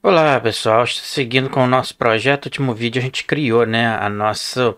Olá pessoal, seguindo com o nosso projeto, o último vídeo a gente criou né, a nossa,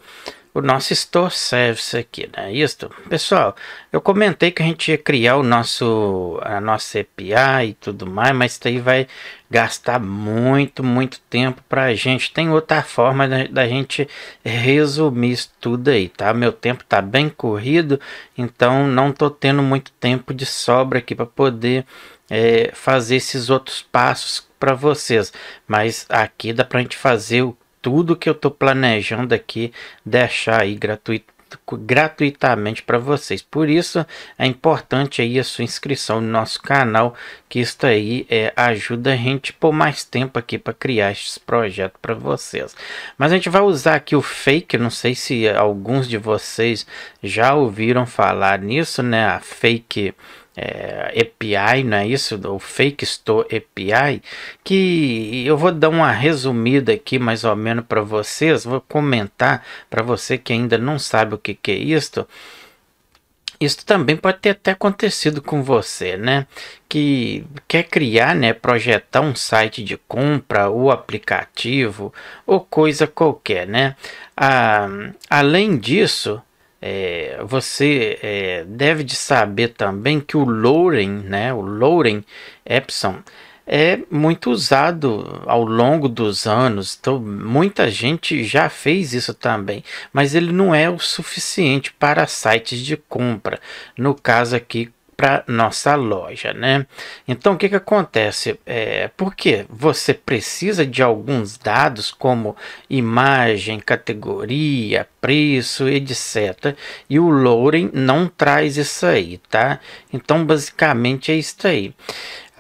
o nosso Store Service aqui, né? Isto, pessoal, eu comentei que a gente ia criar o nosso, a nossa API e tudo mais, mas isso aí vai gastar muito, muito tempo para a gente. Tem outra forma da, da, gente resumir isso tudo aí, tá? Meu tempo tá bem corrido, então não tô tendo muito tempo de sobra aqui para poder é, fazer esses outros passos para vocês. Mas aqui dá a gente fazer o, tudo que eu tô planejando aqui, deixar aí gratuito gratuitamente para vocês. Por isso é importante aí a sua inscrição no nosso canal, que isso aí é, ajuda a gente por mais tempo aqui para criar esse projeto para vocês. Mas a gente vai usar aqui o fake, não sei se alguns de vocês já ouviram falar nisso, né? A fake é, API, não é isso? O Fake Store API, que eu vou dar uma resumida aqui mais ou menos para vocês, vou comentar para você que ainda não sabe o que, que é isto. Isso também pode ter até acontecido com você, né? Que quer criar, né, projetar um site de compra ou aplicativo ou coisa qualquer, né? Ah, além disso, é, você é, deve de saber também que o Loren, né, o Loren Epson, é muito usado ao longo dos anos, então muita gente já fez isso também, mas ele não é o suficiente para sites de compra. No caso aqui, para nossa loja, né? Então o que, que acontece? É, porque você precisa de alguns dados como imagem, categoria, preço, etc. E o Loading não traz isso aí, tá? Então basicamente é isso aí.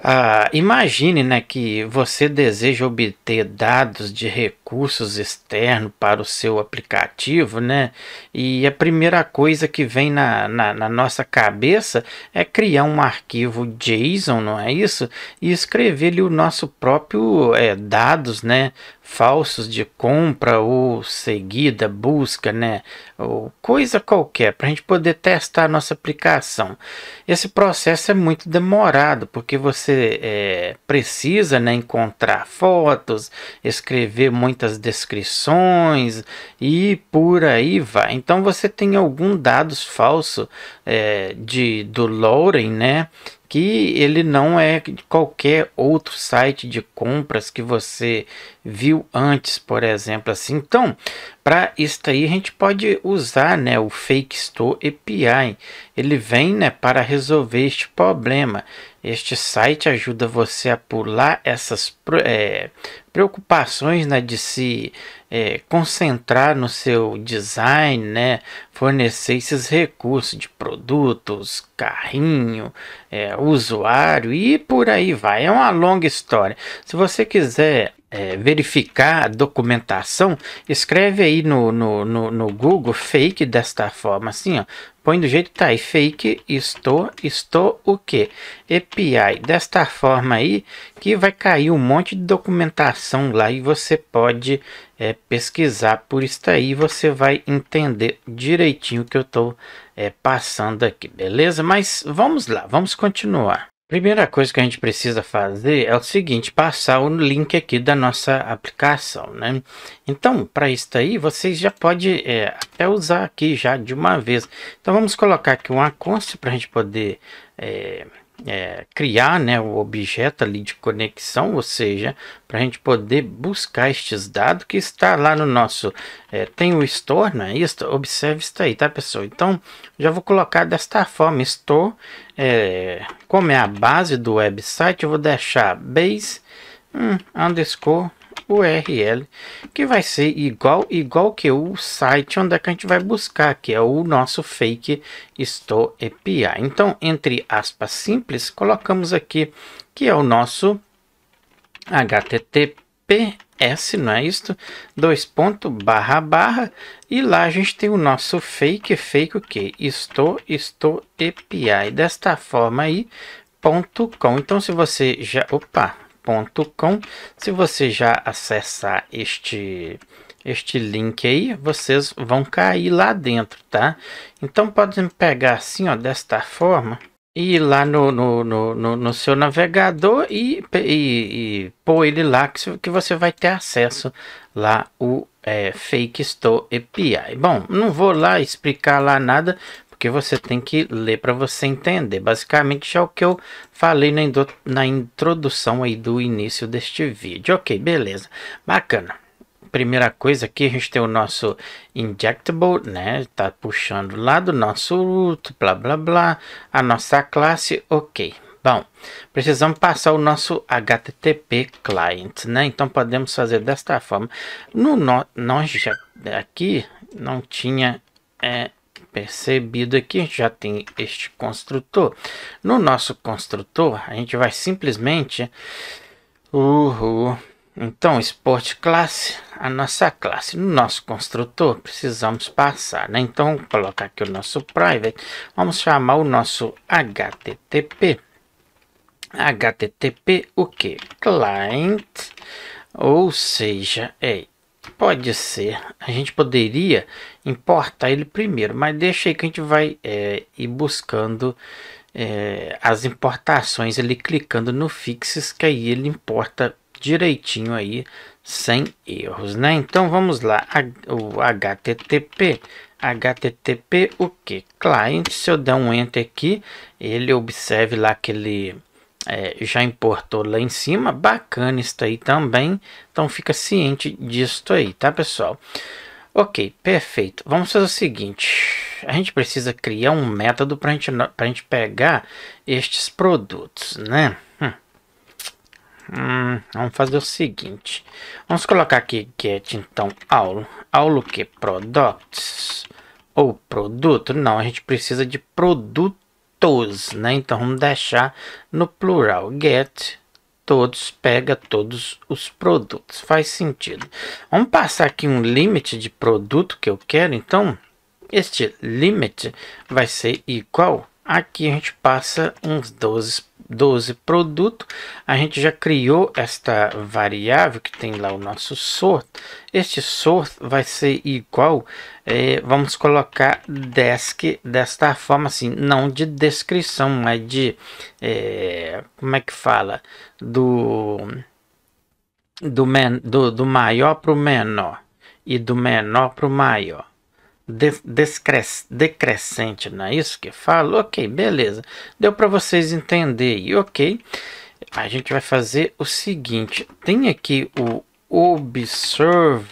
Ah, imagine né, que você deseja obter dados de recursos externos para o seu aplicativo, né? E a primeira coisa que vem na, na, na, nossa cabeça é criar um arquivo JSON, não é isso? E escrever lhe o nosso próprio é, dados, né? falsos de compra ou seguida, busca, né? Ou coisa qualquer, para a gente poder testar a nossa aplicação. Esse processo é muito demorado, porque você é, precisa né, encontrar fotos, escrever muitas descrições e por aí vai. Então você tem algum dados falso é, de, do Loren, né? que ele não é de qualquer outro site de compras que você viu antes, por exemplo, assim. Então, para isso aí a gente pode usar, né, o Fake Store API. Ele vem, né, para resolver este problema. Este site ajuda você a pular essas é, preocupações né, de se é, concentrar no seu design, né, fornecer esses recursos de produtos, carrinho, é, usuário e por aí vai. É uma longa história. Se você quiser é, verificar a documentação, escreve aí no, no, no, no, Google fake desta forma, assim, ó. Põe do jeito que tá aí, fake, estou, estou o que? API, desta forma aí, que vai cair um monte de documentação lá e você pode é, pesquisar por isso aí, você vai entender direitinho o que eu estou é, passando aqui, beleza? Mas vamos lá, vamos continuar. Primeira coisa que a gente precisa fazer é o seguinte, passar o link aqui da nossa aplicação, né? Então, para isso aí, vocês já pode é, até usar aqui já de uma vez. Então, vamos colocar aqui uma consta para a gente poder é, é, criar né, o objeto ali de conexão, ou seja, para a gente poder buscar estes dados que está lá no nosso, é, tem o store, não é isso? Observe isso aí, tá pessoal? Então, já vou colocar desta forma, store, é, como é a base do website, eu vou deixar base hum, underscore URL que vai ser igual igual que o site onde é que a gente vai buscar, que é o nosso fake store API. Então, entre aspas simples, colocamos aqui que é o nosso https, não é isto? Dois ponto barra barra e lá a gente tem o nosso fake fake o que? Estou estou API. Desta forma aí ponto com. Então se você já, opa, www.cafeinacultura.com. Se você já acessar este este link aí, vocês vão cair lá dentro, tá? Então podem pegar assim, ó, desta forma e ir lá no, no, no, no, no seu navegador e, e, e pôr ele lá que, que você vai ter acesso lá o é, Fake Store API. Bom, não vou lá explicar lá nada, porque você tem que ler para você entender. Basicamente é o que eu falei na, na introdução aí do início deste vídeo. Ok, beleza, bacana primeira coisa aqui, a gente tem o nosso injectable, né? Tá puxando lá do nosso root, blá blá blá, a nossa classe, ok. Bom, precisamos passar o nosso HTTP client, né? Então podemos fazer desta forma. No, no nós já aqui não tinha é, percebido aqui, a gente já tem este construtor. No nosso construtor, a gente vai simplesmente... Uhul. Então, sport classe, a nossa classe. No nosso construtor, precisamos passar, né? Então, colocar aqui o nosso private. Vamos chamar o nosso HTTP. HTTP o que? Client, ou seja, é Pode ser. A gente poderia importar ele primeiro, mas deixa aí que a gente vai é, ir buscando é, as importações ele clicando no fixes, que aí ele importa direitinho aí, sem erros, né? Então vamos lá, o HTTP, HTTP o que? Client, se eu der um enter aqui, ele observe lá que ele é, já importou lá em cima, bacana isso aí também. Então fica ciente disso aí, tá pessoal? Ok, perfeito. Vamos fazer o seguinte: a gente precisa criar um método para gente, a gente pegar estes produtos, né? Hum. hum. vamos fazer o seguinte: vamos colocar aqui get então aula, aula que? É Products ou produto? Não, a gente precisa de produto todos, né? Então vamos deixar no plural. Get todos, pega todos os produtos. Faz sentido. Vamos passar aqui um limite de produto que eu quero. Então, este limite vai ser igual. Aqui a gente passa uns 12 12 produto, a gente já criou esta variável que tem lá o nosso sort. Este sort vai ser igual, eh, vamos colocar desk desta forma assim, não de descrição, mas de, eh, como é que fala, do, do, men, do, do maior para o menor e do menor para o maior decrescente, não é isso que falo Ok, beleza. Deu para vocês entenderem, ok. A gente vai fazer o seguinte, tem aqui o observable,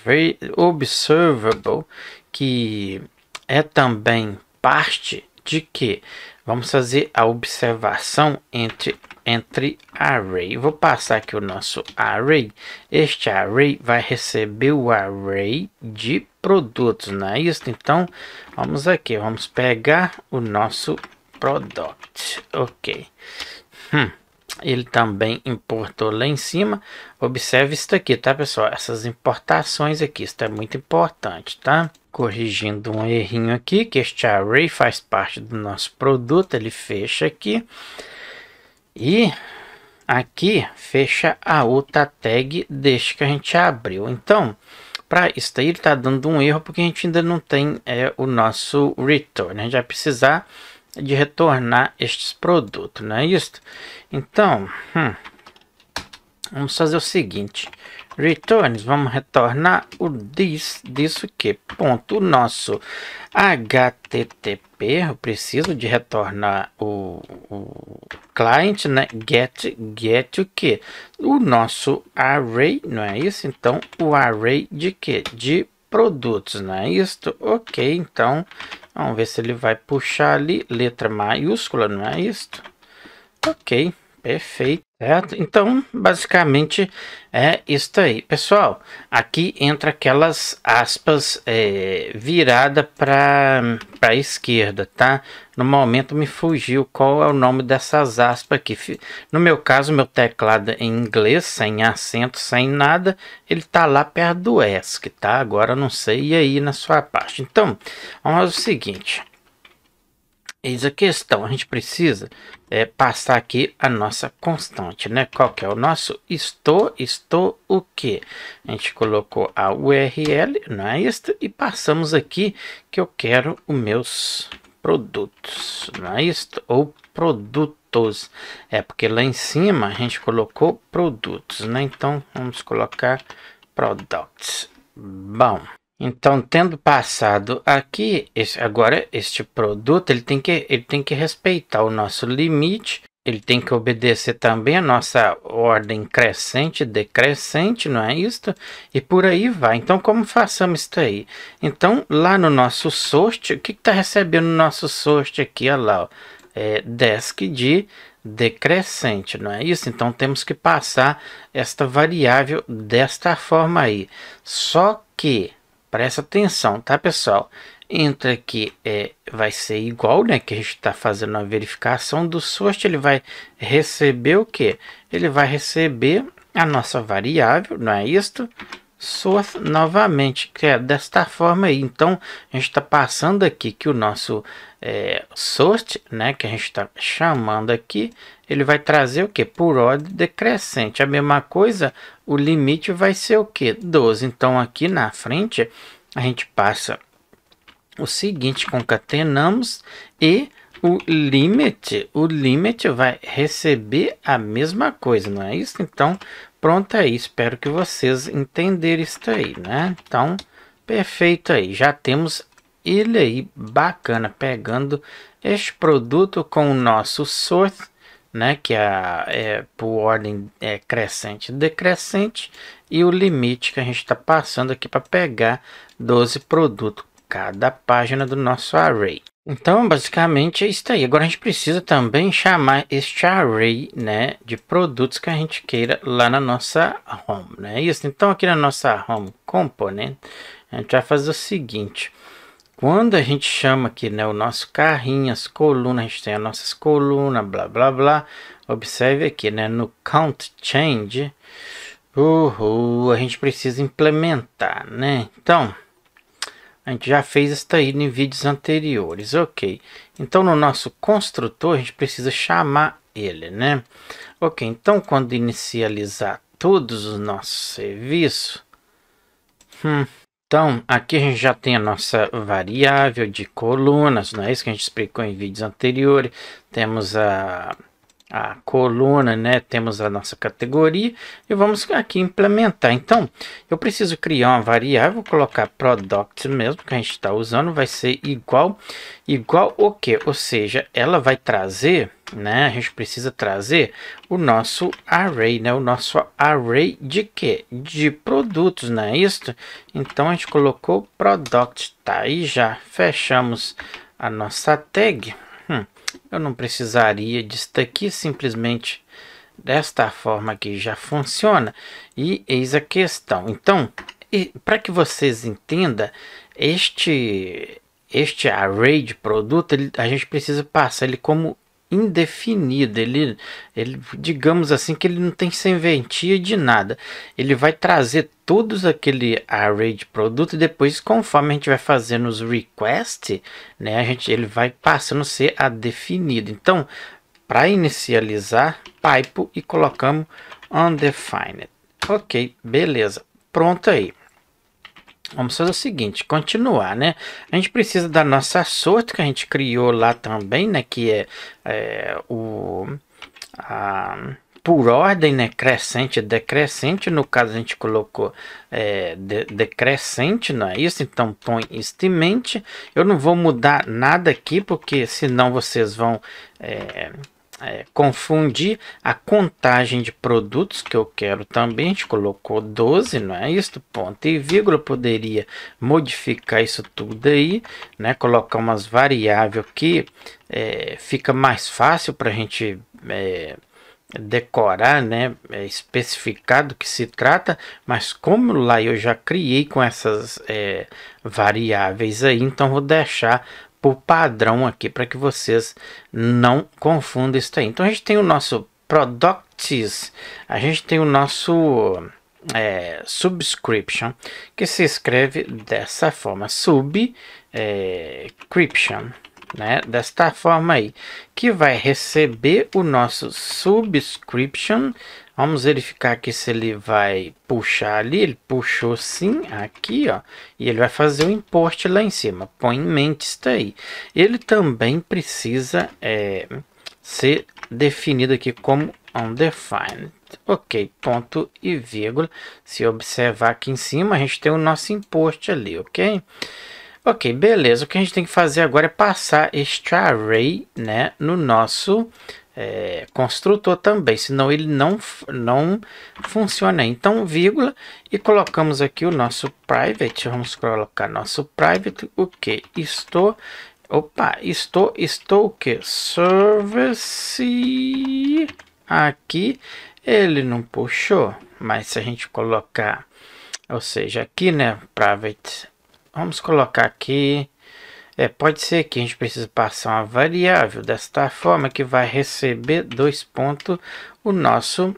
que é também parte de que vamos fazer a observação entre entre array. Vou passar aqui o nosso array. Este array vai receber o array de produtos, não é isso? Então, vamos aqui, vamos pegar o nosso product, ok. Hum, ele também importou lá em cima, observe isso aqui, tá pessoal? Essas importações aqui, isso é muito importante, tá? Corrigindo um errinho aqui, que este array faz parte do nosso produto, ele fecha aqui. E aqui fecha a outra tag deste que a gente abriu. Então, para isso daí ele está dando um erro porque a gente ainda não tem é, o nosso return. A gente vai precisar de retornar estes produtos, não é isso? Então, hum, vamos fazer o seguinte returns, vamos retornar o this, disso que ponto o nosso HTTP, eu preciso de retornar o, o client, né, get, get o que? O nosso array, não é isso? Então, o array de que? De produtos, não é isto? Ok, então, vamos ver se ele vai puxar ali, letra maiúscula, não é isto? Ok. Perfeito, certo? Então, basicamente é isso aí. Pessoal, aqui entra aquelas aspas é, virada para a esquerda, tá? No momento me fugiu qual é o nome dessas aspas aqui. No meu caso, meu teclado é em inglês, sem acento, sem nada, ele tá lá perto do ESC, tá? Agora não sei e aí na sua parte. Então, vamos ao seguinte. Eis a questão, a gente precisa é, passar aqui a nossa constante, né? Qual que é o nosso estou, estou o que? A gente colocou a URL, não é isto? E passamos aqui que eu quero os meus produtos, não é isto? Ou produtos, é porque lá em cima a gente colocou produtos, né? Então vamos colocar products. Bom, então, tendo passado aqui, esse, agora este produto ele tem, que, ele tem que respeitar o nosso limite, ele tem que obedecer também a nossa ordem crescente, decrescente, não é isto? E por aí vai. Então, como façamos isso aí? Então, lá no nosso sort, o que está recebendo no nosso sort aqui? Olha lá, ó, é desk de decrescente, não é isso? Então temos que passar esta variável desta forma aí. Só que Presta atenção, tá, pessoal? Entra aqui, é, vai ser igual, né? Que a gente está fazendo a verificação do source. Ele vai receber o que? Ele vai receber a nossa variável, não é isto? source novamente, que é desta forma aí. Então, a gente está passando aqui que o nosso é, source, né, que a gente está chamando aqui, ele vai trazer o que? Por ordem decrescente. A mesma coisa o limite vai ser o que? 12. Então, aqui na frente, a gente passa o seguinte, concatenamos e o limite, o limite vai receber a mesma coisa, não é isso? Então, pronto aí, espero que vocês entenderem isso aí, né? Então, perfeito aí, já temos ele aí, bacana, pegando este produto com o nosso source, né, que a, é por ordem é, crescente e decrescente, e o limite que a gente está passando aqui para pegar 12 produtos cada página do nosso array. Então, basicamente é isso aí. Agora a gente precisa também chamar este array, né, de produtos que a gente queira lá na nossa home, né? Isso. Então, aqui na nossa home component, a gente vai fazer o seguinte. Quando a gente chama aqui né, o nosso carrinho, as colunas, a gente tem as nossas colunas, blá blá blá. Observe aqui né, no count change, uhul, a gente precisa implementar, né? Então, a gente já fez isso aí em vídeos anteriores, ok. Então, no nosso construtor, a gente precisa chamar ele, né? Ok, então quando inicializar todos os nossos serviços, hum, então, aqui a gente já tem a nossa variável de colunas, não é isso que a gente explicou em vídeos anteriores. Temos a a coluna, né? Temos a nossa categoria e vamos aqui implementar. Então, eu preciso criar uma variável, vou colocar product mesmo que a gente está usando, vai ser igual, igual o que? Ou seja, ela vai trazer, né? A gente precisa trazer o nosso array, né? O nosso array de que? De produtos, não é isso? Então a gente colocou product, tá aí já. Fechamos a nossa tag eu não precisaria disso daqui, simplesmente desta forma aqui já funciona. E eis a questão. Então, para que vocês entendam, este, este array de produto, ele, a gente precisa passar ele como Indefinido, Ele, ele, digamos assim, que ele não tem serventia de nada. Ele vai trazer todos aquele array de produto e depois, conforme a gente vai fazendo os requests, né, a gente, ele vai passando a ser a definido. Então, para inicializar, pipe e colocamos undefined. Ok, beleza. Pronto aí. Vamos fazer o seguinte, continuar, né? A gente precisa da nossa sorte que a gente criou lá também, né? Que é, é o a, por ordem, né? Crescente, decrescente. No caso a gente colocou é, de, decrescente, não é isso? Então põe isto em mente. Eu não vou mudar nada aqui, porque senão vocês vão é, é, confundir a contagem de produtos que eu quero também. A gente colocou 12, não é isso? Ponto e vírgula. Eu poderia modificar isso tudo aí, né? Colocar umas variáveis que é, fica mais fácil para a gente é, decorar, né? É especificar do que se trata. Mas como lá eu já criei com essas é, variáveis aí, então vou deixar por padrão aqui para que vocês não confundam isso aí. Então a gente tem o nosso products, a gente tem o nosso é, subscription que se escreve dessa forma, subscription. É, né, desta forma aí, que vai receber o nosso subscription Vamos verificar aqui se ele vai puxar ali. Ele puxou sim, aqui, ó. E ele vai fazer o imposte lá em cima. Põe em mente isso daí. Ele também precisa é, ser definido aqui como undefined. Ok, ponto e vírgula. Se observar aqui em cima, a gente tem o nosso imposte ali, ok? Ok, beleza. O que a gente tem que fazer agora é passar este array né, no nosso é, construtor também, senão ele não, não funciona. Então, vírgula, e colocamos aqui o nosso private, vamos colocar nosso private, o que? Estou, opa, estou, estou o que? Service, aqui, ele não puxou, mas se a gente colocar, ou seja, aqui, né, private, vamos colocar aqui, é, pode ser que a gente precise passar uma variável desta forma que vai receber dois pontos o nosso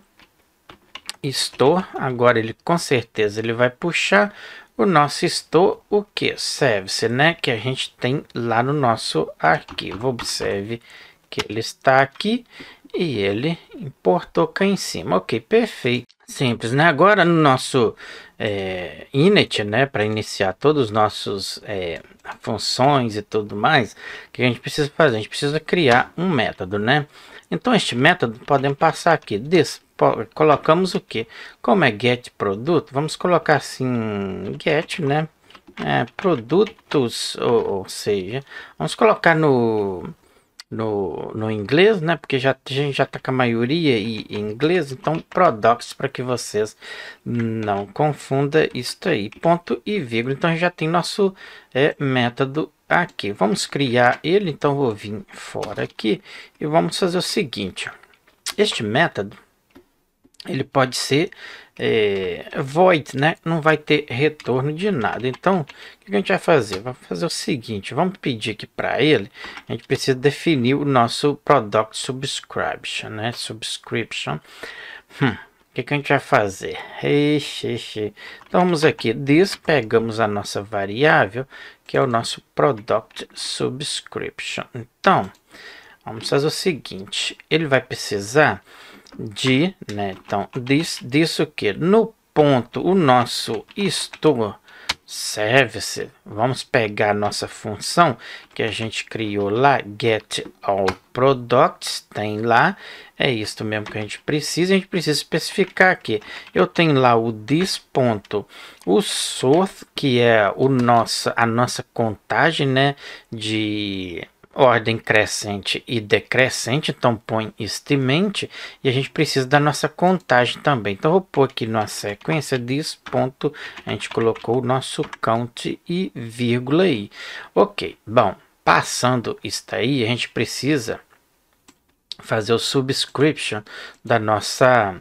store. Agora ele com certeza ele vai puxar o nosso store, o que? Service, né? Que a gente tem lá no nosso arquivo. Observe que ele está aqui e ele importou cá em cima. Ok, perfeito. Simples, né? Agora no nosso é, init, né, para iniciar todos os nossos é, funções e tudo mais, o que a gente precisa fazer? A gente precisa criar um método, né? Então este método podemos passar aqui, this, colocamos o que? Como é get produto, vamos colocar assim get, né? É, produtos, ou, ou seja, vamos colocar no no, no inglês, né? Porque já, a gente já tá com a maioria em inglês, então Prodox para que vocês não confunda isto aí. Ponto e vírgula. Então já tem nosso é, método aqui. Vamos criar ele, então vou vir fora aqui e vamos fazer o seguinte. Este método ele pode ser é, void, né? Não vai ter retorno de nada. Então, o que a gente vai fazer? Vamos fazer o seguinte, vamos pedir aqui para ele, a gente precisa definir o nosso product subscription, né? Subscription. Hum, o que, que, a gente vai fazer? Ixi, ixi. Então, vamos aqui, despegamos a nossa variável, que é o nosso product subscription. Então, vamos fazer o seguinte, ele vai precisar de, né, então, disso, disso que no ponto o nosso store service, vamos pegar nossa função que a gente criou lá, get all products, tem lá, é isso mesmo que a gente precisa, a gente precisa especificar aqui. Eu tenho lá o this ponto, o source, que é o nossa, a nossa contagem, né, de ordem crescente e decrescente, então põe este mente, e a gente precisa da nossa contagem também. Então vou pôr aqui na sequência diz ponto, a gente colocou o nosso count e vírgula aí. Ok, bom, passando isso aí, a gente precisa fazer o subscription da nossa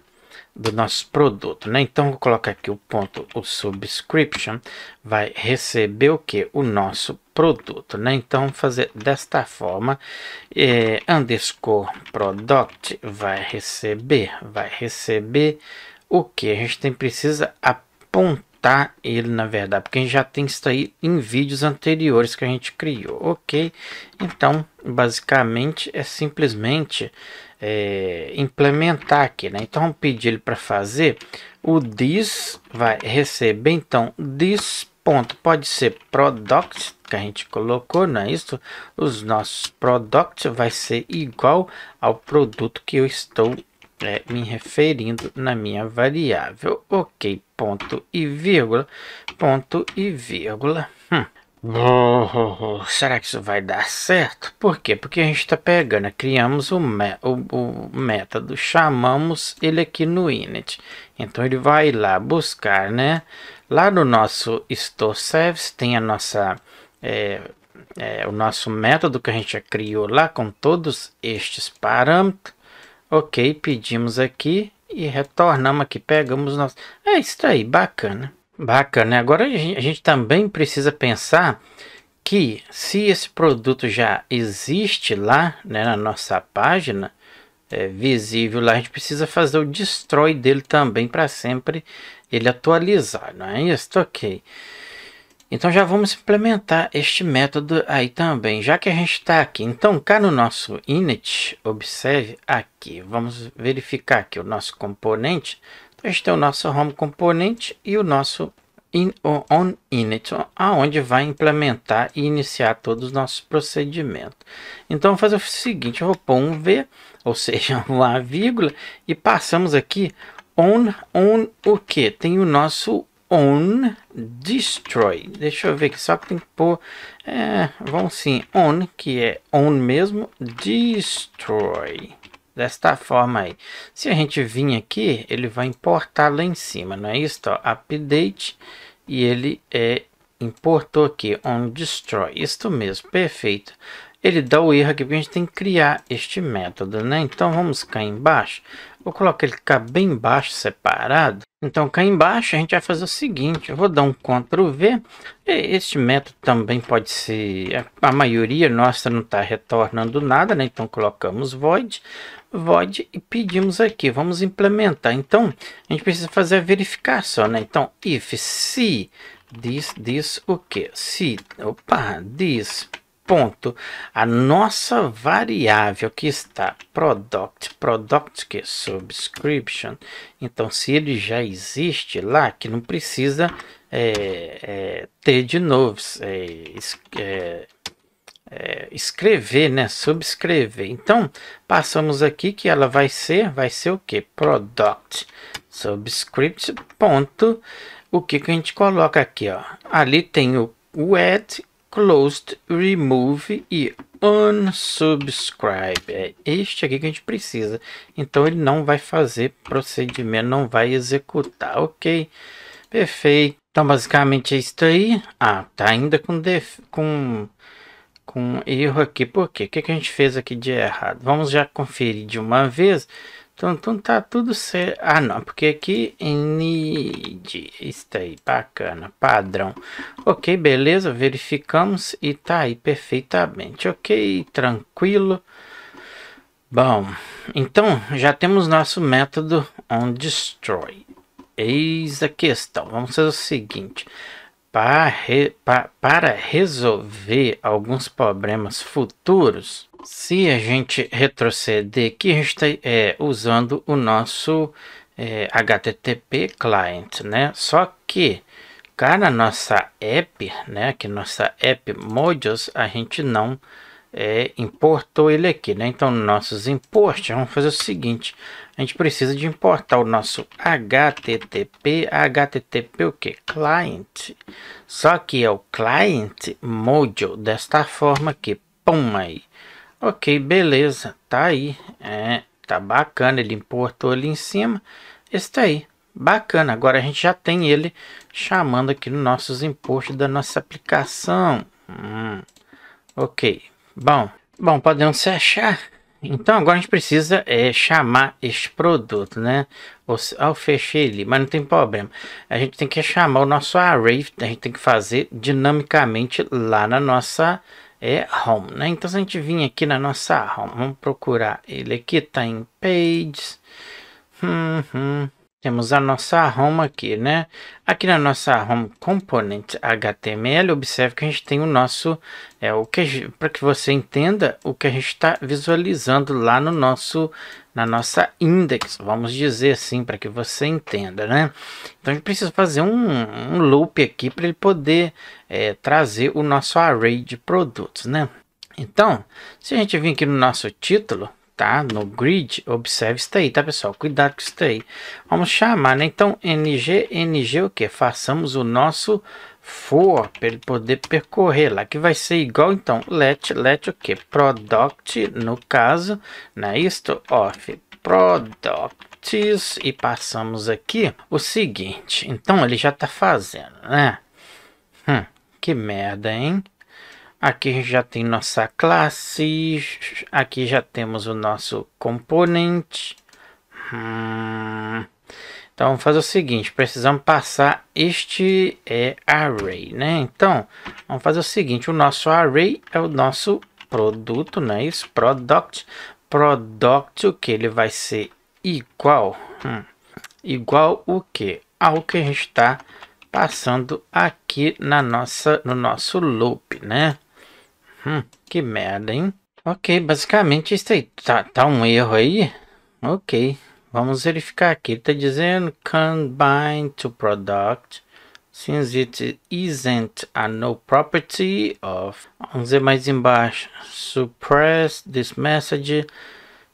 do nosso produto, né? Então vou colocar aqui o ponto, o subscription vai receber o que? O nosso produto, né? Então fazer desta forma, é, underscore product vai receber, vai receber o que? A gente tem, precisa apontar ele na verdade, porque a gente já tem isso aí em vídeos anteriores que a gente criou, ok? Então basicamente é simplesmente é, implementar aqui, né? Então, vamos pedir ele para fazer o this vai receber então this ponto pode ser product que a gente colocou, não é isso? Os nossos product vai ser igual ao produto que eu estou é, me referindo na minha variável. Ok, ponto e vírgula, ponto e vírgula. Hum. Oh, será que isso vai dar certo? Por quê? Porque a gente está pegando, né? criamos o, me, o, o, método, chamamos ele aqui no init. Então ele vai lá buscar, né? Lá no nosso store service tem a nossa, é, é, o nosso método que a gente já criou lá com todos estes parâmetros. Ok, pedimos aqui e retornamos aqui, pegamos nosso... É isso aí, bacana. Bacana. Agora a gente também precisa pensar que se esse produto já existe lá né, na nossa página é, visível lá, a gente precisa fazer o destroy dele também para sempre ele atualizar, não é isso? Ok. Então já vamos implementar este método aí também, já que a gente está aqui. Então cá no nosso init, observe aqui, vamos verificar que o nosso componente este é o nosso home componente e o nosso in, on init, aonde vai implementar e iniciar todos os nossos procedimentos. Então, vou fazer o seguinte, eu vou pôr um V, ou seja, uma vírgula, e passamos aqui on, on o que? Tem o nosso on destroy. Deixa eu ver aqui, só que tem que pôr, é, vamos sim, on, que é on mesmo, destroy desta forma aí. Se a gente vir aqui, ele vai importar lá em cima, não é isso? Ó, update e ele é importou aqui on destroy. Isto mesmo, perfeito. Ele dá o erro aqui porque a gente tem que criar este método, né? Então vamos cá embaixo. Vou colocar ele cá bem embaixo, separado. Então cá embaixo a gente vai fazer o seguinte, eu vou dar um CTRL V, este método também pode ser, a maioria nossa não está retornando nada, né? então colocamos void, void e pedimos aqui, vamos implementar. Então, a gente precisa fazer a verificação, né? Então, if se diz diz o que? Se, opa, diz ponto a nossa variável que está product, product que subscription. Então, se ele já existe lá, que não precisa é, é, ter de novo é, é é, escrever, né? Subscrever. Então, passamos aqui que ela vai ser, vai ser o que? Product subscript. Ponto. O que, que a gente coloca aqui, ó? Ali tem o add, closed, remove e unsubscribe. É este aqui que a gente precisa. Então, ele não vai fazer procedimento, não vai executar, ok? Perfeito. Então, basicamente é isso aí. Ah, tá ainda com... Def com com erro aqui. Por quê? O que, que a gente fez aqui de errado? Vamos já conferir de uma vez. Então, então tá tudo certo. Ah, não, porque aqui em need isso aí, bacana, padrão. Ok, beleza, verificamos e tá aí perfeitamente. Ok, tranquilo. Bom, então já temos nosso método onDestroy. Eis a questão. Vamos fazer o seguinte para resolver alguns problemas futuros, se a gente retroceder aqui, a gente está é, usando o nosso é, HTTP client, né? Só que cara nossa app, né? Que nossa app modules, a gente não é, importou ele aqui, né? Então, nossos impostos, vamos fazer o seguinte. A gente precisa de importar o nosso HTTP, HTTP é o que? Client. Só que é o client module, desta forma aqui, pum aí. Ok, beleza, tá aí. É, tá bacana, ele importou ali em cima. Está aí, bacana. Agora a gente já tem ele chamando aqui nos nossos impostos da nossa aplicação. Hum, ok, Bom, bom, podemos se achar. Então agora a gente precisa é, chamar este produto, né? Ou, ao fechei ele, mas não tem problema. A gente tem que chamar o nosso array, a gente tem que fazer dinamicamente lá na nossa é, home, né? Então se a gente vir aqui na nossa home, vamos procurar ele aqui, tá em pages. Hum, hum. Temos a nossa home aqui, né? Aqui na nossa home Component HTML, observe que a gente tem o nosso, é, o que para que você entenda o que a gente está visualizando lá no nosso, na nossa index, vamos dizer assim, para que você entenda, né? Então a gente precisa fazer um, um loop aqui para ele poder é, trazer o nosso array de produtos, né? Então, se a gente vir aqui no nosso título, tá? No grid, observe isso aí, tá, pessoal? Cuidado com isso aí. Vamos chamar, né? Então, ng, ng o que? Façamos o nosso for para ele poder percorrer lá, que vai ser igual, então, let, let o que? Product, no caso, né? Isto, off, products, e passamos aqui o seguinte. Então, ele já está fazendo, né? Hum, que merda, hein? Aqui já tem nossa classe, aqui já temos o nosso componente. Hum. Então vamos fazer o seguinte, precisamos passar este é, array, né? Então vamos fazer o seguinte, o nosso array é o nosso produto, né? Isso, product, product o que ele vai ser igual, hum. igual o que? Ao que a gente está passando aqui na nossa, no nosso loop, né? Hum, que merda, hein? Ok, basicamente isso aí. Tá, tá um erro aí? Ok, vamos verificar aqui. Ele tá dizendo combine to product since it isn't a no property of. Vamos ver mais embaixo. Suppress this message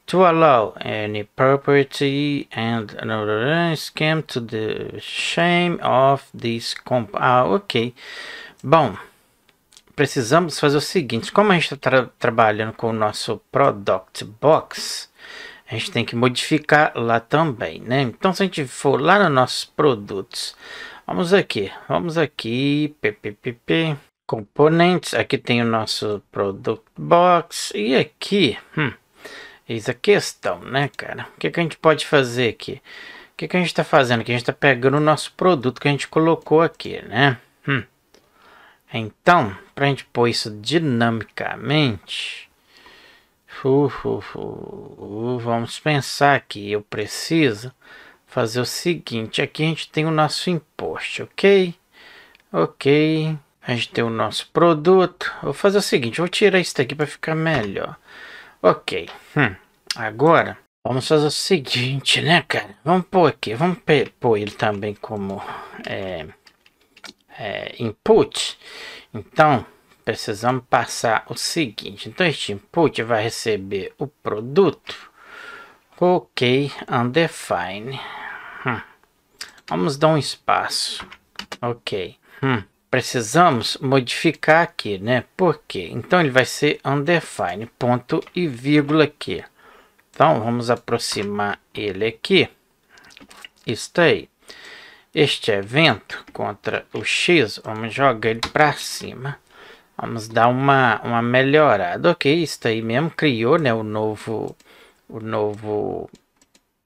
to allow any property and another scheme to the shame of this comp. Ah, ok. Bom precisamos fazer o seguinte: como a gente está tra trabalhando com o nosso Product Box, a gente tem que modificar lá também, né? Então, se a gente for lá nos nossos produtos, vamos aqui, vamos aqui, pppp, componentes, aqui tem o nosso Product Box, e aqui, hum, eis a questão, né, cara? O que, que a gente pode fazer aqui? O que, que a gente está fazendo aqui? A gente está pegando o nosso produto que a gente colocou aqui, né? Hum. Então, para a gente pôr isso dinamicamente, uh, uh, uh, uh vamos pensar que eu preciso fazer o seguinte, aqui a gente tem o nosso imposto, ok? Ok, a gente tem o nosso produto, vou fazer o seguinte, vou tirar isso daqui para ficar melhor. Ok, hum. agora vamos fazer o seguinte, né cara? Vamos pôr aqui, vamos pôr ele também como... É é, input. Então, precisamos passar o seguinte. Então, este input vai receber o produto. Ok, undefined. Hum. Vamos dar um espaço. Ok. Hum. Precisamos modificar aqui, né? Por quê? Então, ele vai ser undefined, ponto e vírgula aqui. Então, vamos aproximar ele aqui. Isso aí este evento contra o X, vamos jogar ele para cima. Vamos dar uma, uma melhorada, ok? Isso aí mesmo criou, né, o novo, o novo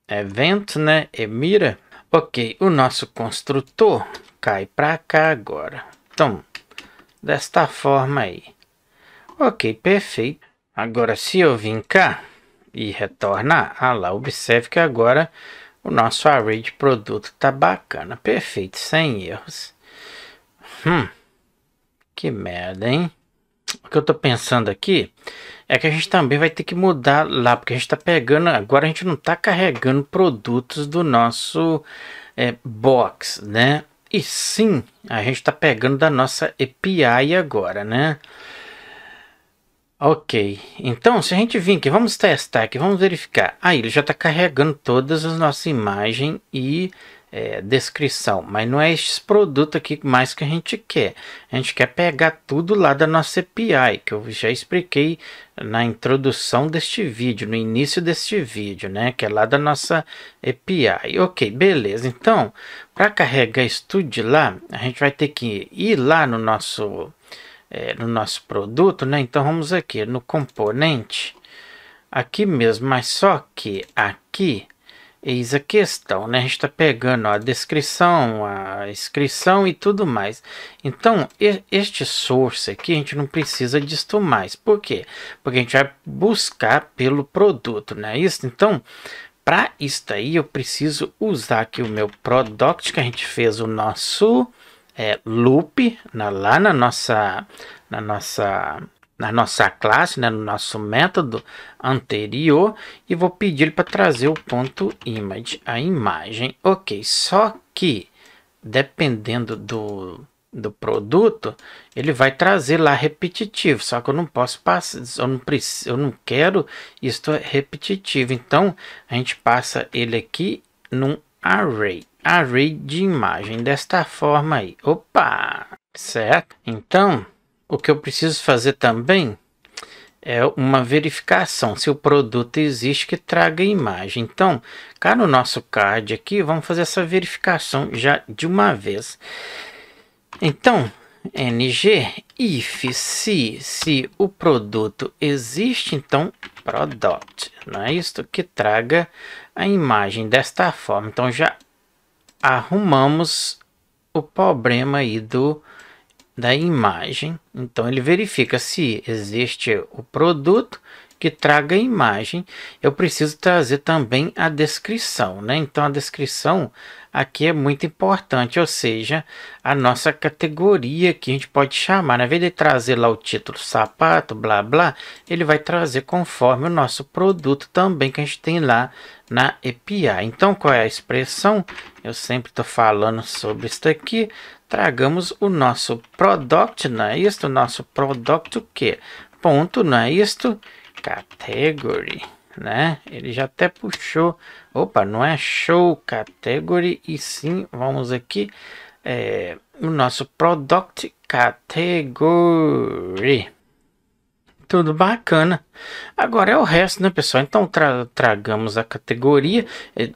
evento, né, Emira. Ok, o nosso construtor cai para cá agora. Então, desta forma aí. Ok, perfeito. Agora, se eu vim cá e retornar, ah lá, observe que agora o nosso array de produto tá bacana, perfeito, sem erros. Hum, que merda, hein? O que eu tô pensando aqui é que a gente também vai ter que mudar lá, porque a gente tá pegando, agora a gente não tá carregando produtos do nosso é, box, né? E sim, a gente tá pegando da nossa API agora, né? Ok, então se a gente vir aqui, vamos testar aqui, vamos verificar. Aí ah, ele já está carregando todas as nossas imagens e é, descrição, mas não é esse produto aqui mais que a gente quer. A gente quer pegar tudo lá da nossa API, que eu já expliquei na introdução deste vídeo, no início deste vídeo, né? Que é lá da nossa API. Ok, beleza. Então, para carregar isso tudo de lá, a gente vai ter que ir lá no nosso é, no nosso produto, né? Então vamos aqui no componente, aqui mesmo, mas só que aqui, eis a questão, né? A gente está pegando ó, a descrição, a inscrição e tudo mais. Então, este source aqui, a gente não precisa disto mais. Por quê? Porque a gente vai buscar pelo produto, né? Isso, então... Para isso aí, eu preciso usar aqui o meu product que a gente fez o nosso é, loop na, lá na nossa, na nossa na nossa classe, né, no nosso método anterior e vou pedir para trazer o ponto image, a imagem. Ok, só que dependendo do, do produto, ele vai trazer lá repetitivo, só que eu não posso passar, eu não, preciso, eu não quero isto repetitivo. Então, a gente passa ele aqui num array array de imagem desta forma aí. Opa! Certo? Então, o que eu preciso fazer também é uma verificação se o produto existe que traga imagem. Então, cá no nosso card aqui, vamos fazer essa verificação já de uma vez. Então, ng if se se o produto existe, então product, não é isto que traga a imagem desta forma. Então já arrumamos o problema aí do da imagem. Então ele verifica se existe o produto que traga a imagem, eu preciso trazer também a descrição, né? Então a descrição aqui é muito importante, ou seja, a nossa categoria que a gente pode chamar, na né? vez de trazer lá o título sapato, blá blá, ele vai trazer conforme o nosso produto também que a gente tem lá na EPA. Então qual é a expressão? Eu sempre estou falando sobre isso aqui. Tragamos o nosso product, não é isto? O nosso product o quê? Ponto, não é isto? category, né? Ele já até puxou. Opa, não é show category e sim, vamos aqui, é, o nosso product category. Tudo bacana. Agora é o resto, né, pessoal? Então tra tragamos a categoria. É,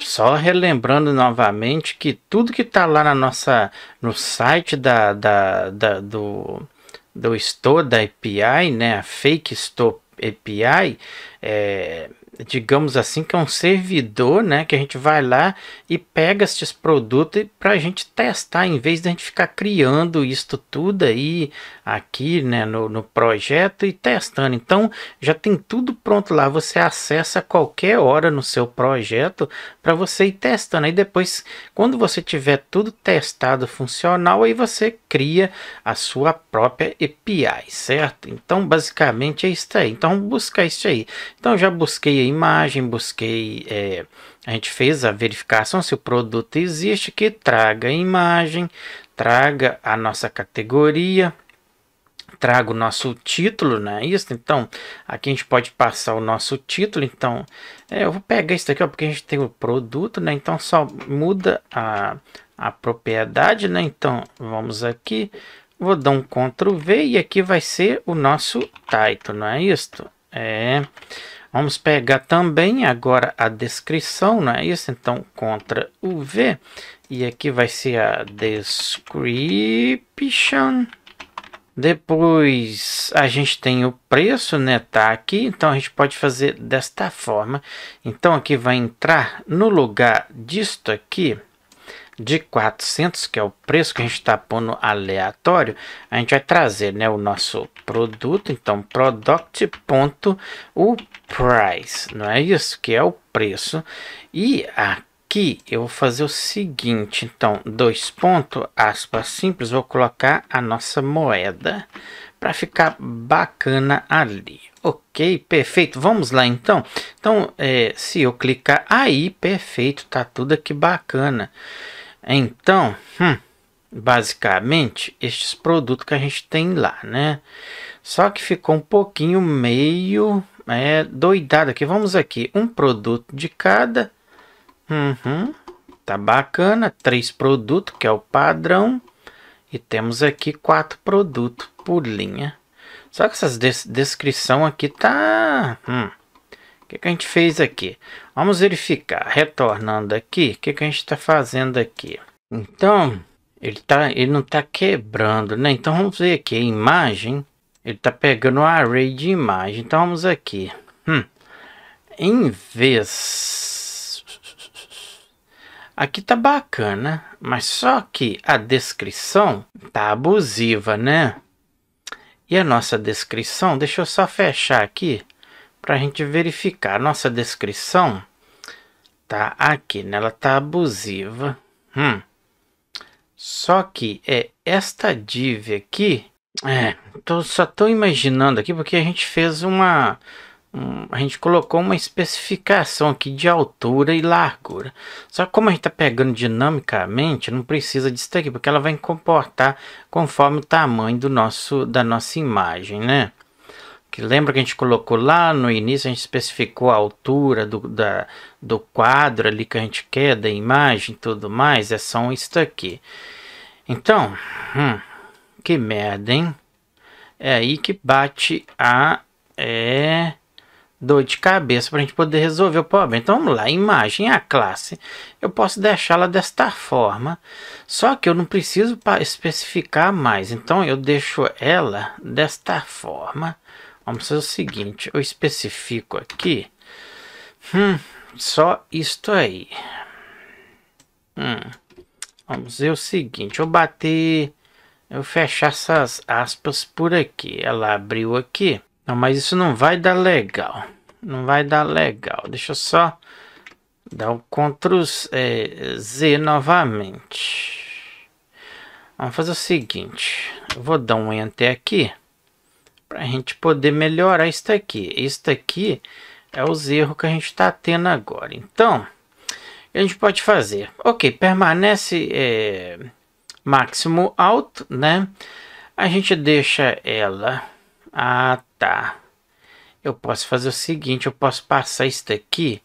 só relembrando novamente que tudo que está lá na nossa, no site da, da, da do do da API, né, a Fake Stop API, é, digamos assim, que é um servidor, né? Que a gente vai lá e pega esses produtos para a gente testar, em vez de a gente ficar criando isto tudo aí, aqui, né? No, no projeto e testando. Então, já tem tudo pronto lá. Você acessa a qualquer hora no seu projeto para você ir testando. Aí depois, quando você tiver tudo testado funcional, aí você cria a sua própria API, certo? Então, basicamente é isso aí. Então, buscar isso aí. Então, já busquei aí imagem, busquei. É, a gente fez a verificação se o produto existe, que traga a imagem, traga a nossa categoria, traga o nosso título, não é Isso, então, aqui a gente pode passar o nosso título. Então, é, eu vou pegar isso aqui, ó, porque a gente tem o produto, né? Então, só muda a, a propriedade, né? Então, vamos aqui, vou dar um Ctrl V e aqui vai ser o nosso title, não é isto? É Vamos pegar também agora a descrição, não é isso? Então, contra o V. E aqui vai ser a description. Depois a gente tem o preço, né? Tá aqui, então a gente pode fazer desta forma. Então aqui vai entrar no lugar disto aqui de 400, que é o preço que a gente está pondo aleatório, a gente vai trazer né, o nosso produto, então product ponto o price, não é isso? Que é o preço. E aqui eu vou fazer o seguinte, então dois pontos, aspas simples, vou colocar a nossa moeda para ficar bacana ali. Ok, perfeito. Vamos lá então. Então, é, se eu clicar aí, perfeito, tá tudo aqui bacana. Então, hum, basicamente, estes produtos que a gente tem lá, né? Só que ficou um pouquinho meio é, doidado aqui. Vamos aqui, um produto de cada. Uhum, tá bacana. Três produtos, que é o padrão. E temos aqui quatro produtos por linha. Só que essa des descrição aqui tá... Hum. O que, que a gente fez aqui? Vamos verificar, retornando aqui, o que, que a gente está fazendo aqui. Então, ele, tá, ele não está quebrando, né? Então vamos ver aqui, a imagem, ele está pegando um array de imagem. Então vamos aqui. Hum. Em vez... Aqui está bacana, mas só que a descrição está abusiva, né? E a nossa descrição, deixa eu só fechar aqui para a gente verificar. Nossa descrição tá aqui, né? Ela tá abusiva. Hum. Só que é esta div aqui. É, tô, só estou imaginando aqui porque a gente fez uma. Um, a gente colocou uma especificação aqui de altura e largura. Só que como a gente está pegando dinamicamente, não precisa disso aqui, porque ela vai comportar conforme o tamanho do nosso, da nossa imagem, né? que lembra que a gente colocou lá no início, a gente especificou a altura do, da, do quadro ali que a gente quer, da imagem e tudo mais, é só isso aqui. Então, hum, que merda, hein? É aí que bate a é, dor de cabeça para a gente poder resolver o problema. Então vamos lá, imagem, a classe, eu posso deixá-la desta forma, só que eu não preciso especificar mais, então eu deixo ela desta forma Vamos fazer o seguinte, eu especifico aqui. Hum, só isto aí. Hum, vamos ver o seguinte, eu bater... Eu fechar essas aspas por aqui. Ela abriu aqui. Não, mas isso não vai dar legal. Não vai dar legal. Deixa eu só dar o Ctrl é, Z novamente. Vamos fazer o seguinte. Eu vou dar um Enter aqui para a gente poder melhorar isso aqui. Isso aqui é os erros que a gente está tendo agora. Então, a gente pode fazer? Ok, permanece é, máximo alto, né? A gente deixa ela... Ah, tá. Eu posso fazer o seguinte, eu posso passar isso aqui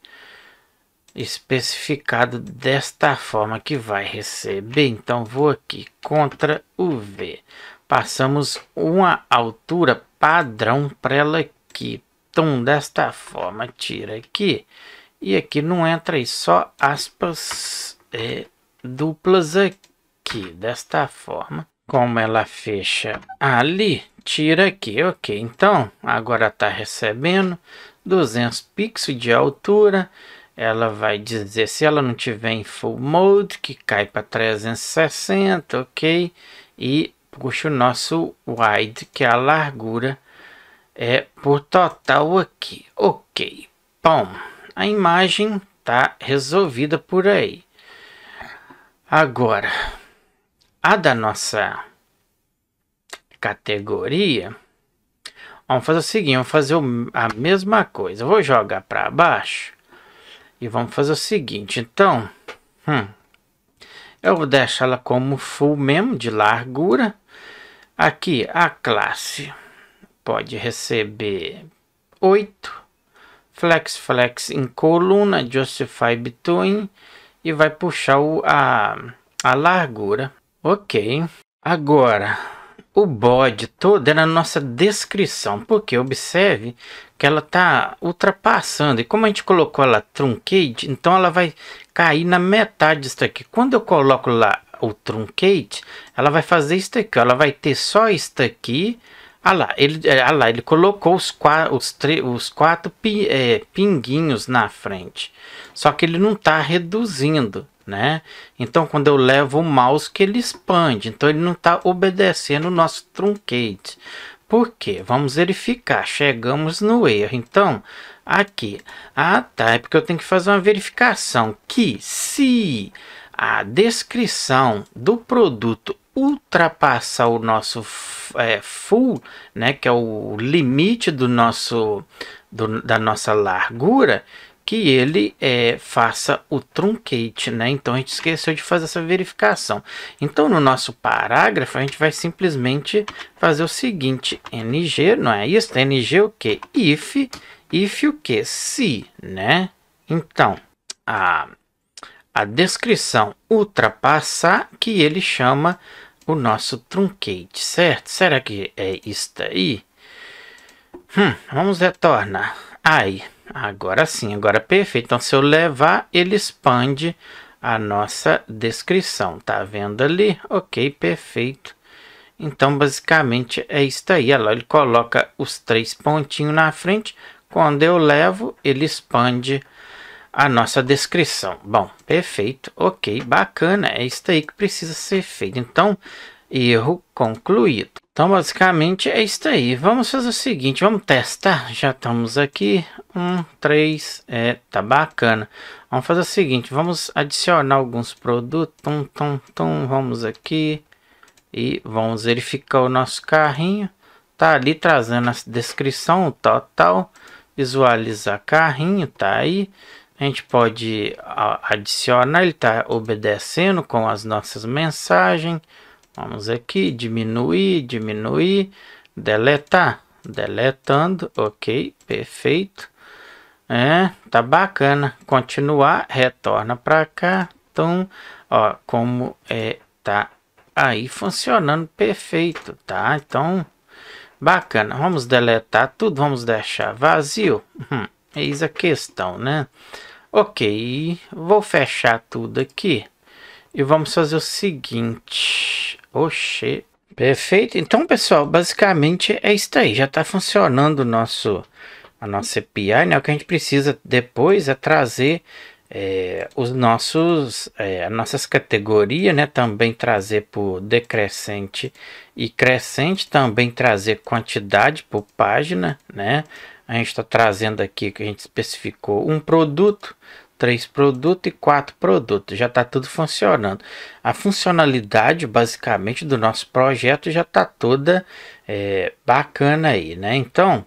especificado desta forma que vai receber. Então, vou aqui, contra o V. Passamos uma altura padrão para ela aqui. Então, desta forma, tira aqui. E aqui não entra aí, só aspas é, duplas aqui. Desta forma. Como ela fecha ali, tira aqui. Ok, então, agora está recebendo 200 pixels de altura ela vai dizer se ela não tiver em full mode que cai para 360 ok e puxa o nosso wide, que é a largura, é por total aqui. Ok, bom, a imagem está resolvida por aí. Agora, a da nossa categoria, vamos fazer o seguinte, vamos fazer a mesma coisa. Eu vou jogar para baixo e vamos fazer o seguinte, então... Hum, eu vou deixar ela como full mesmo, de largura. Aqui a classe pode receber 8, flex, flex em coluna, justify between e vai puxar o, a, a largura. Ok, agora o bode todo é na nossa descrição, porque observe que ela está ultrapassando. E como a gente colocou ela truncate, então ela vai cair na metade disso aqui. Quando eu coloco lá o truncate, ela vai fazer isso aqui, ela vai ter só isso aqui. Ah lá, ele, é, ah lá, ele colocou os, qua, os, os quatro pi, é, pinguinhos na frente. Só que ele não está reduzindo, né? Então, quando eu levo o mouse, que ele expande. Então, ele não está obedecendo o nosso truncate. Por quê? Vamos verificar. Chegamos no erro. Então, aqui. Ah, tá. É porque eu tenho que fazer uma verificação. Que se a descrição do produto ultrapassar o nosso é, full, né, que é o limite do nosso do, da nossa largura, que ele é, faça o truncate, né? Então a gente esqueceu de fazer essa verificação. Então no nosso parágrafo a gente vai simplesmente fazer o seguinte: ng, não é isso? ng o que? If, if o que? Se, né? Então a a descrição ultrapassar, que ele chama o nosso truncate, certo? Será que é isso aí? Hum, vamos retornar. Aí, agora sim, agora perfeito. Então, se eu levar, ele expande a nossa descrição. Tá vendo ali? Ok, perfeito. Então, basicamente, é isso aí. Olha lá, ele coloca os três pontinhos na frente. Quando eu levo, ele expande a a nossa descrição. Bom, perfeito, ok, bacana, é isso aí que precisa ser feito. Então, erro concluído. Então, basicamente é isso aí. Vamos fazer o seguinte, vamos testar. Já estamos aqui, um, três, é, tá bacana. Vamos fazer o seguinte, vamos adicionar alguns produtos. Tum, tum, tum, vamos aqui e vamos verificar o nosso carrinho. Tá ali trazendo a descrição total. Visualizar carrinho, tá aí. A gente pode adicionar, ele está obedecendo com as nossas mensagens. Vamos aqui, diminuir, diminuir, deletar, deletando, ok, perfeito. É, tá bacana. Continuar, retorna para cá. Então, ó, como é, tá aí funcionando perfeito, tá? Então, bacana. Vamos deletar tudo, vamos deixar vazio. Hum, eis a questão, né? Ok, vou fechar tudo aqui. E vamos fazer o seguinte. Oxê. Perfeito. Então, pessoal, basicamente é isso aí. Já está funcionando o nosso, a nossa API. Né? O que a gente precisa depois é trazer é, os nossos, é, nossas categorias, né? Também trazer por decrescente e crescente. Também trazer quantidade por página, né? a gente está trazendo aqui que a gente especificou um produto, três produtos e quatro produtos. Já está tudo funcionando. A funcionalidade, basicamente, do nosso projeto já está toda é, bacana aí, né? Então,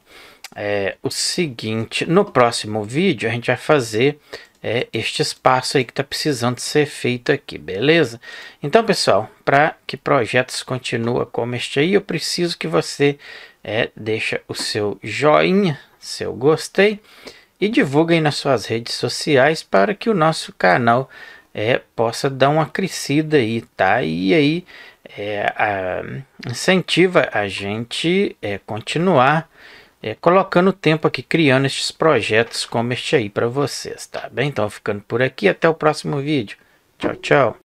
é, o seguinte, no próximo vídeo a gente vai fazer é, este espaço aí que está precisando ser feito aqui, beleza? Então, pessoal, para que projetos continua como este aí, eu preciso que você é, deixa o seu joinha seu gostei e divulguem nas suas redes sociais para que o nosso canal é, possa dar uma crescida aí, tá? E aí é, a, incentiva a gente é, continuar é, colocando tempo aqui, criando estes projetos como este aí para vocês, tá bem? Então, ficando por aqui, até o próximo vídeo. Tchau, tchau.